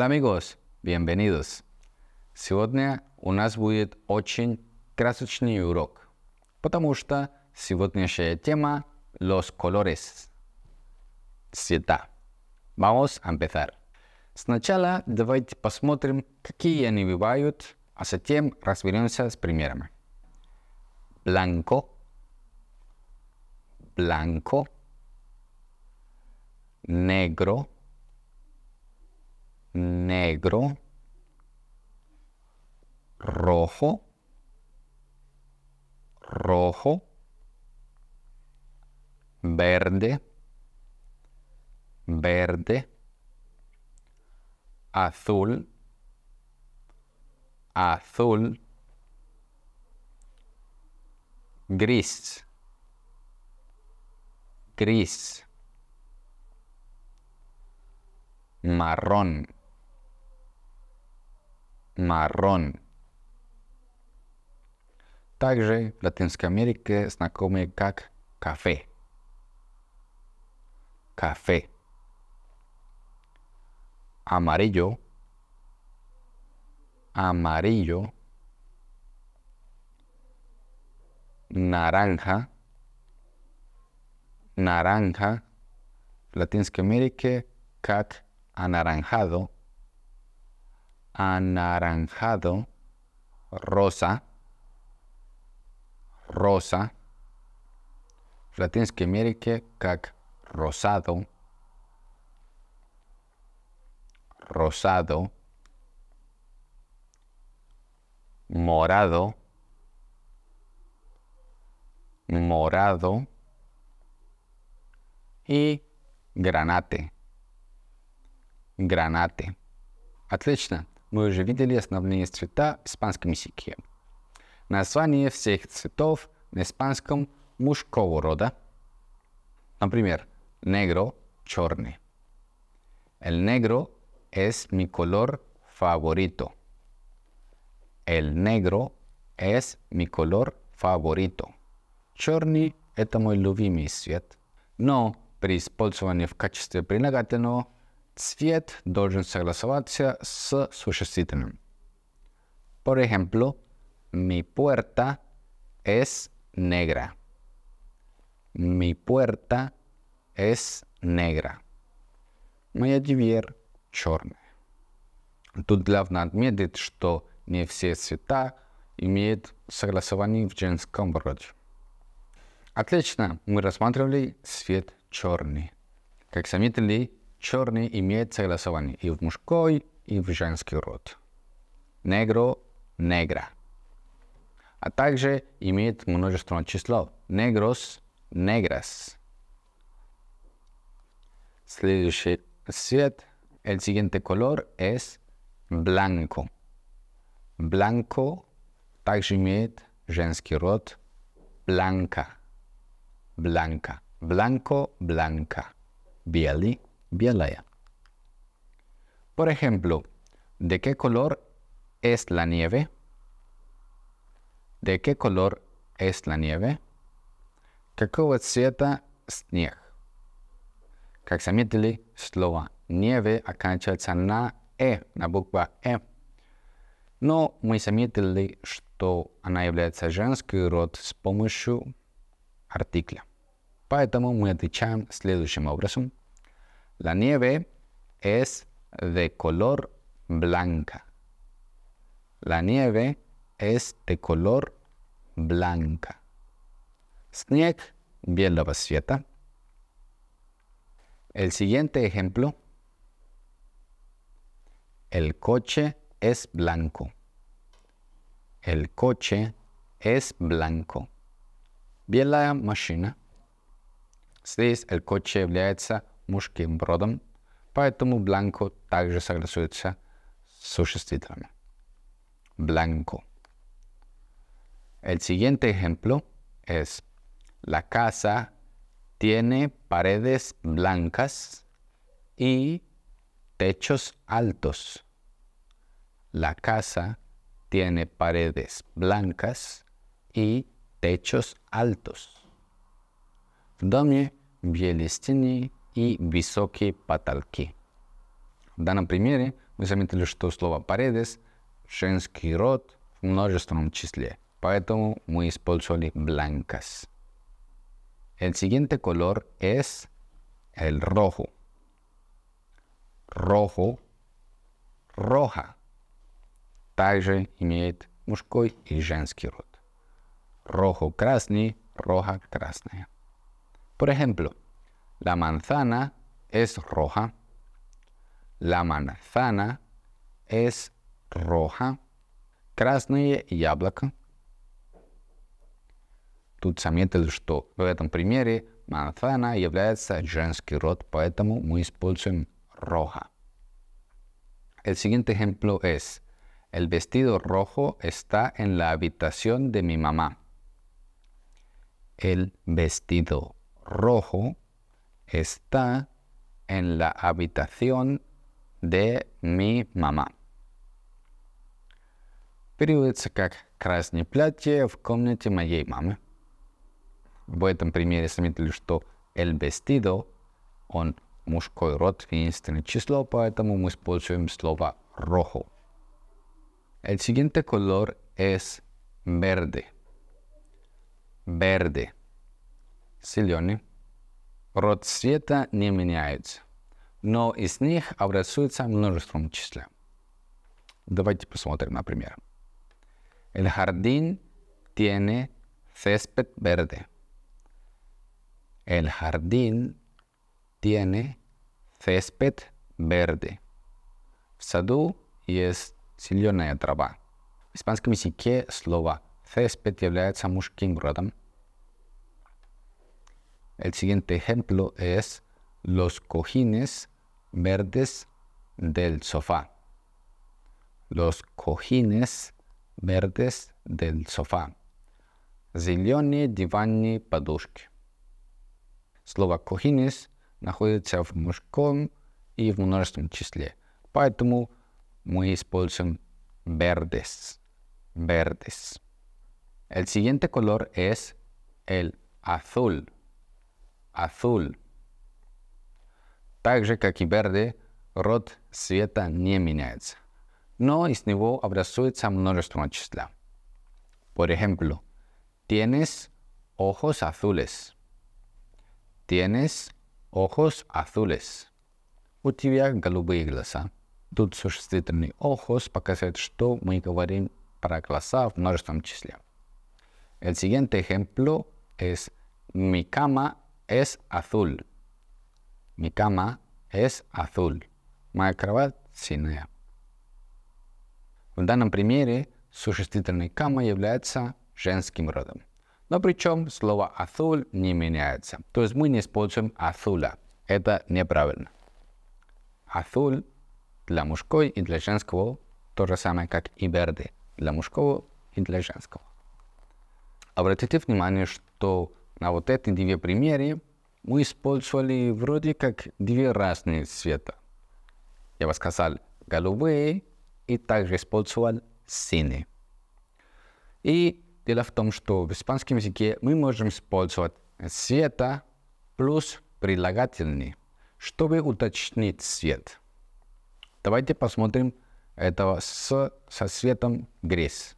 Hola amigos, bienvenidos. Сегодня у нас будет очень красочный урок, потому что сегодняшняя тема – los colores, цвета. Vamos a empezar. Сначала давайте посмотрим, какие они бывают, а затем разберемся с примерами. Blanco, blanco, negro, negro, rojo, rojo, verde, verde, azul, azul, gris, gris, marrón Marrón. También en Latinoamérica se come como café. Café. Amarillo. Amarillo. Naranja. Naranja. En Latinoamérica cac, anaranjado anaranjado, rosa, rosa. Latinski que kak rosado, rosado, morado, morado y granate, granate. Отлично. мы уже видели основные цвета в испанском языке. Название всех цветов на испанском мужского рода. Например, negro – черный. El negro es mi color favorito. El negro es mi color favorito. Черный – это мой любимый цвет. Но при использовании в качестве прилагательного цвет должен согласоваться с существительным. Por ejemplo, mi puerta es negra. Mi puerta es negra. Моя дверь черная. Тут главное отметить, что не все цвета имеют согласование в женском роде. Отлично, мы рассматривали цвет черный. Как заметили, черный имеет согласование и в мужской, и в женский род. Негро – негра. А также имеет множественное число. Негрос – неграс. Следующий цвет, el siguiente color es blanco. Blanco также имеет женский род blanca. Blanca. Blanco, blanca. Белый. Bielaya. Por ejemplo, ¿de qué color es la nieve? ¿De qué color es la nieve? Какого цвета снег? Как заметили, слово «nieve» оканчивается на «э», на буква «э». Но мы заметили, что она является женской род с помощью артикля. Поэтому мы отвечаем следующим образом – La nieve es de color blanca. La nieve es de color blanca. bien la basieta. El siguiente ejemplo. El coche es blanco. El coche es blanco. Bien la machina. Здесь el coche blanca мужским родом, поэтому Blanco также согласуется с существительными. Blanco. El siguiente ejemplo es La casa tiene paredes blancas y techos altos. La casa tiene paredes blancas y techos altos. В доме и высокие потолки. В данном примере мы заметили, что слово «paredes» – женский род в множественном числе, поэтому мы использовали «blancas». El siguiente color es el rojo. Rojo, roja. Также имеет мужской и женский род. Rojo – красный, roja – красная. Por ejemplo, La manzana es roja. La manzana es roja. Красные яблоко. Тут заметили, что в этом примере y является женский род, поэтому мы используем roja. El siguiente ejemplo es, el vestido rojo está en la habitación de mi mamá. El vestido rojo está en la habitación de mi mamá. Переводится как «красное платье в комнате моей мамы». В этом примере заметили, что «el vestido» — он мужской род, единственное число, поэтому мы используем слово «rojo». El siguiente color es verde. Verde. Силеный. род света не меняется, но из них образуется множество числа. Давайте посмотрим, например. El jardín tiene césped verde. El jardín tiene césped verde. В саду есть зеленая трава. В испанском языке слово «цеспет» является мужским родом, El siguiente ejemplo es los cojines verdes del sofá. Los cojines verdes del sofá. Зелені divani подушки. Слово cojines находится в мужском и в множественном числе, поэтому мы используем verdes. Verdes. El siguiente color es el azul azul. Так же, как и verde, род не меняется, но из него образуется множество числа. Por ejemplo, tienes ojos azules. Tienes ojos azules. У тебя голубые глаза. ojos показывает, что мы para El siguiente ejemplo es mi cama es azul. Mi cama es azul. Моя кровать синяя. В данном примере существительный кама является женским родом. Но причем слово "азул" не меняется. То есть мы не используем "азула". Это неправильно. "Азул" для мужской и для женского то же самое, как и "верде" для мужского и для женского. Обратите внимание, что на вот эти две примеры мы использовали вроде как две разные цвета. Я бы сказал голубые и также использовал синие. И дело в том, что в испанском языке мы можем использовать цвета плюс прилагательный, чтобы уточнить цвет. Давайте посмотрим этого с, со цветом грязь.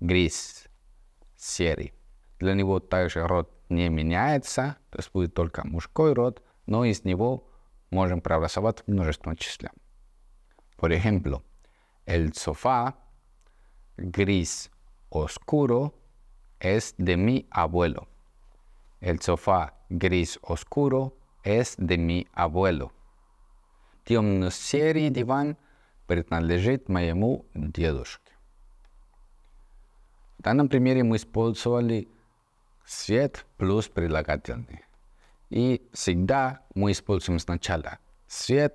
Грязь, серый. Для него также род не меняется, то есть будет только мужской род, но из него можем проголосовать в множественном Por ejemplo, el sofá gris oscuro es de mi abuelo. El sofá gris oscuro es de mi abuelo. Темно-серый диван принадлежит моему дедушке. В данном примере мы использовали 7 plus pre-lagatiani. Y sigda muy espulsims na chala. 7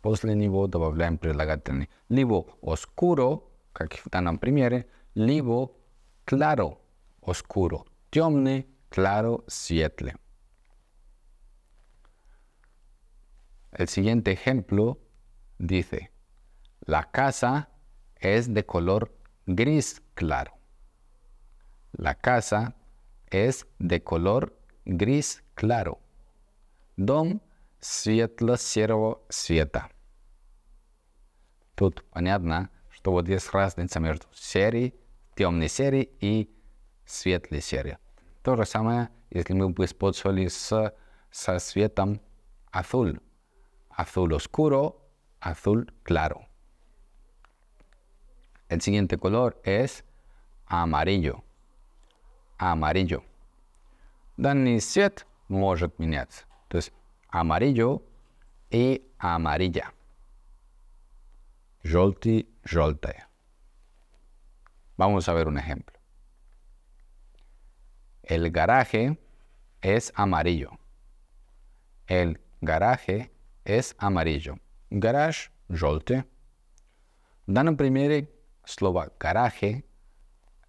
plus le nivo doblan pre-lagatiani. Libo oscuro, que aquí están en primera, libo claro oscuro. Tiomne claro siete. El siguiente ejemplo dice: La casa es de color gris claro. La casa es de color gris claro. Don светло-серого цвета. Тут понятно, что вот есть разница между серой, темной серой и светлой серой. То же самое, если мы бы использовали с, со светом azul. Azul oscuro, azul claro. El siguiente color es amarillo amarillo. Данный цвет может меняться. amarillo y amarilla. Желтый, желтая. Vamos a ver un ejemplo. El garaje es amarillo. El garaje es amarillo. Garage, желтый. В данном примере слово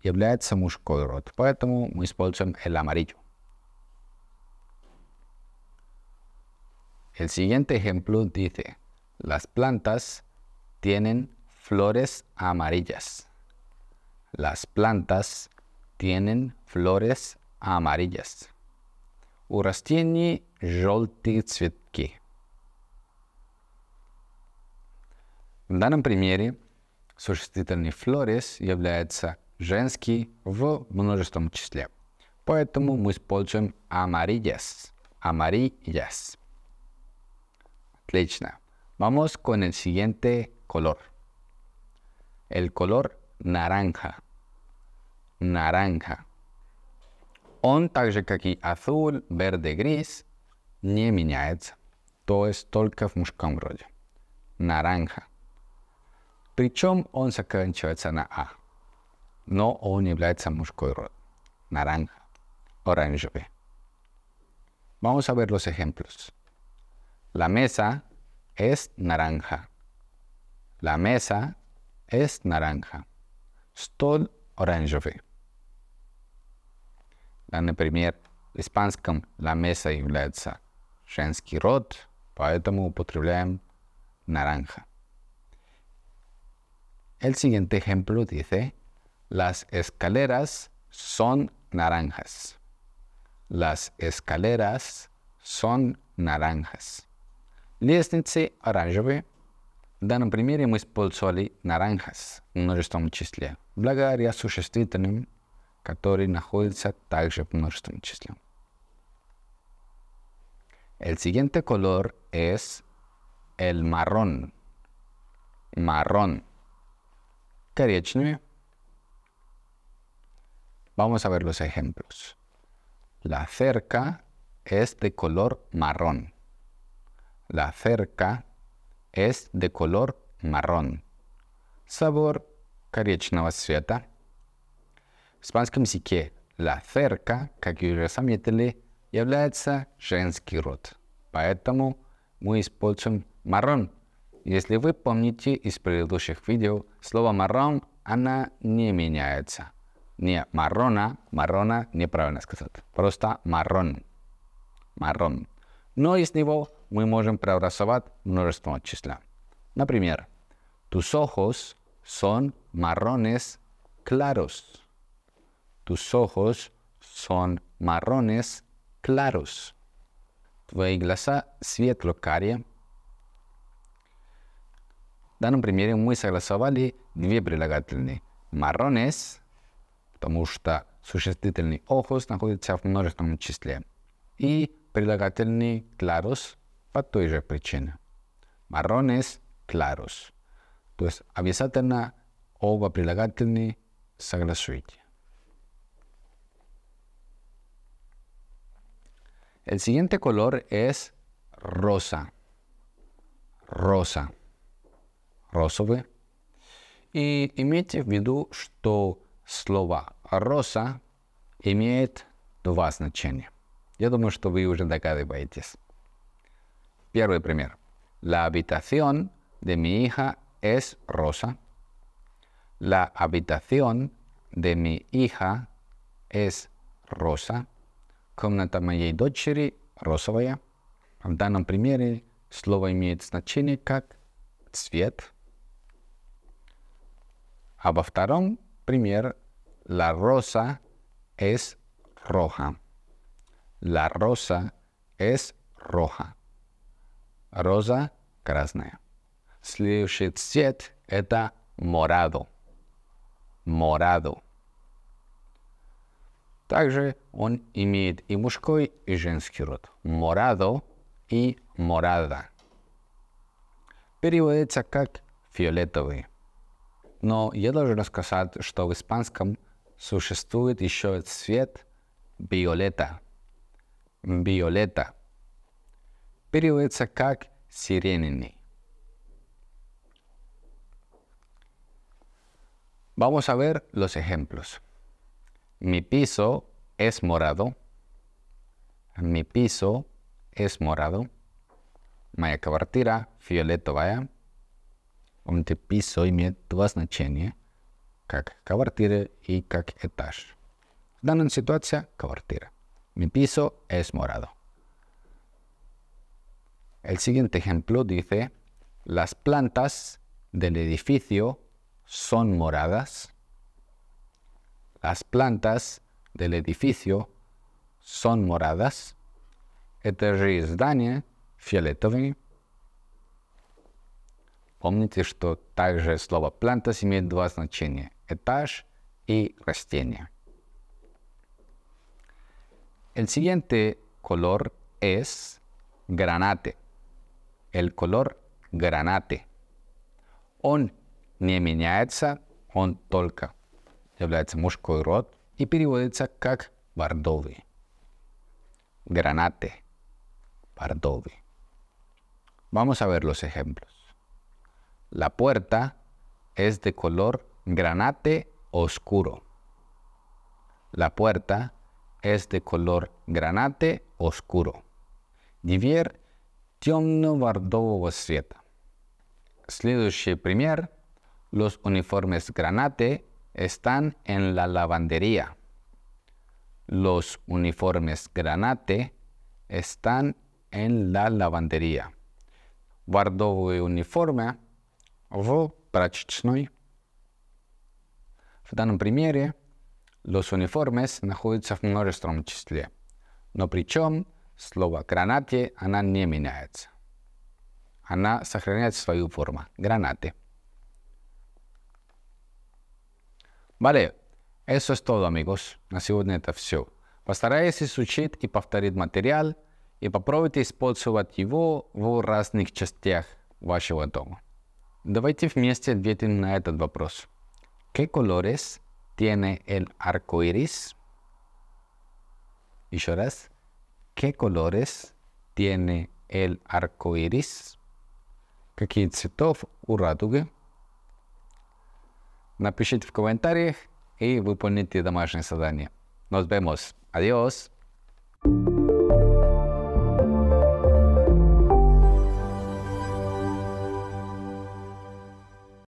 является мужской род, поэтому мы используем el amarillo. El siguiente ejemplo dice, las plantas tienen flores amarillas. Las plantas tienen flores amarillas. У растений желтые цветки. В данном примере существительный flores является женский в множественном числе. Поэтому мы используем amarillas. Amarillas. Отлично. Vamos con el siguiente color. El color naranja. Naranja. Он, так же как и azul, verde, gris, не меняется. То есть только в мужском роде. Нарanja. Причем он заканчивается на А. No он является мужской род. Naranja, oranjove. Vamos a ver los ejemplos. La mesa es naranja. La mesa es naranja. Stol orange. la primer, en español, la mesa является женский rod, eso usamos naranja. El siguiente ejemplo dice las escaleras son naranjas. Las escaleras son naranjas. Las escaleras Da naranjas. Las escaleras naranjas. En este ejemplo, usamos naranjas en el múltiplo, gracias a los sustantivos en el El siguiente color es el marrón. Marrón. Con Vamos a ver los ejemplos. La cerca es de color marrón. La cerca es de color marrón. Sabor коричневого цвета. В испанском языке la cerca, как уже заметили, является женский род. Поэтому мы используем маррон. Если вы помните из предыдущих видео, слово маррон, она не меняется. Marrona, marrona, ni para ver las cosas. marrón. Marrón. No es muy bueno para la sábado, no responde a la pregunta. Tus ojos son marrones claros. Tus ojos son marrones claros. Tuve la glasa, siete locales. Dan primero un música de la Marrones. потому что существительный ojos находится в множественном числе, и прилагательный claros по той же причине. Marrones claros. То есть обязательно оба прилагательные согласуйте. El siguiente color es rosa. Rosa. Розовый. И имейте в виду, что Слово «роса» имеет два значения. Я думаю, что вы уже догадываетесь. Первый пример. La habitación de mi hija es rosa. La habitación de mi hija es rosa. Комната моей дочери розовая. В данном примере слово имеет значение как цвет. А во втором Premier, la rosa es roja. La rosa es roja. Роза красная. Следующий цвет это морадо. Морадо. Также он имеет и мужской, и женский род. Морадо и морада. Переводится как фиолетовый. No, yo debo de rescatar que en español existe un color más, violeta. Violeta. Pero es dice? ¿Sirenita? Vamos a ver los ejemplos. Mi piso es morado. Mi piso es morado. Mi cabartira, es violeta piso имеет два значения, как квартира и как этаж. В данной ситуации квартира. Mi piso e es morado. El siguiente ejemplo dice, las plantas del edificio son moradas. Las plantas del edificio son moradas. Это здание фиолетовыми. Помните, что также слово «плантас» имеет два значения – этаж и растение. El siguiente color es granate. El color granate. Он не меняется, он только является мужской род и переводится как бордовый. Гранате. Бордовый. Vamos a ver los ejemplos. La puerta es de color granate oscuro. La puerta es de color granate oscuro. Divier темно vos Следующий пример. Los uniformes granate están en la lavandería. Los uniformes granate están en la lavandería. y uniforme в прачечной. В данном примере los uniformes находятся в множественном числе, но причем слово «гранате» она не меняется. Она сохраняет свою форму – гранаты. Vale, eso es todo, amigos. На сегодня это все. Постарайтесь изучить и повторить материал и попробуйте использовать его в разных частях вашего дома. Давайте вместе ответим на этот вопрос. ¿Qué colores tiene el arco iris? Еще раз. ¿Qué colores tiene el arco iris? Какие цветов у радуги? Напишите в комментариях и выполните домашнее задание. Nos vemos. Adiós.